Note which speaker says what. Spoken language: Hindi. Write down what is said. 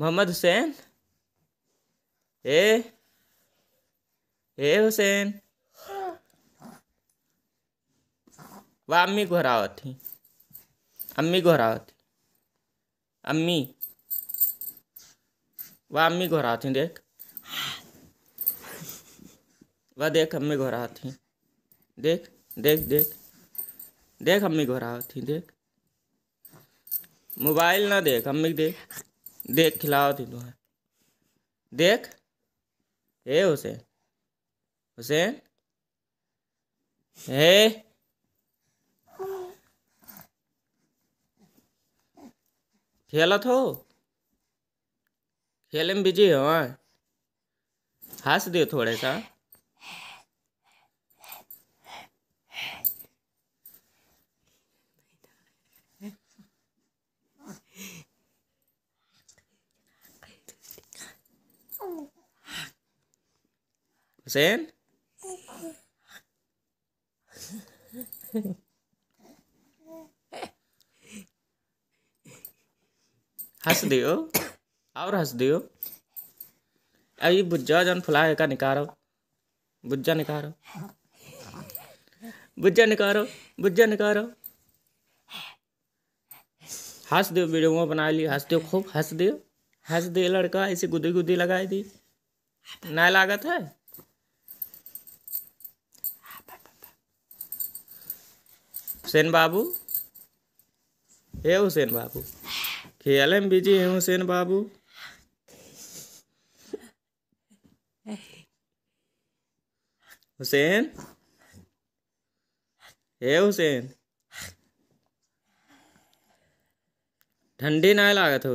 Speaker 1: मोहम्मद हुसैन ए ए हुसैन वह अम्मी को हरा थी अम्मी को हरा थी अम्मी वह अम्मी को हरा थी देख वह देख अम्मी को हरा थी देख देख देख देख अम्मी को हरा थी देख मोबाइल ना देख अम्मी देख देख खिलाओ थी है देख हे हुसैन हुसैन हे खेला तो खेले में बिजी हो हंस दे थोड़े सा हुसैन हंस दियो और हंस दियो अभी बुज्जा जन फुलाए का निकारो बुज्जा निकारो बुज्जा निकारो बुज्जा निकारो हंस दियो वीडियो बना ली हंस दियो खूब हंस दियो हंस दियो लड़का ऐसे गुदी गुदी लगाई दी ना लागत है हुसैन बाबू हे हुसैन बाबू खेल में बिजी है हुसैन बाबू हुसैन हे हुसैन ठंडी ना लागत हो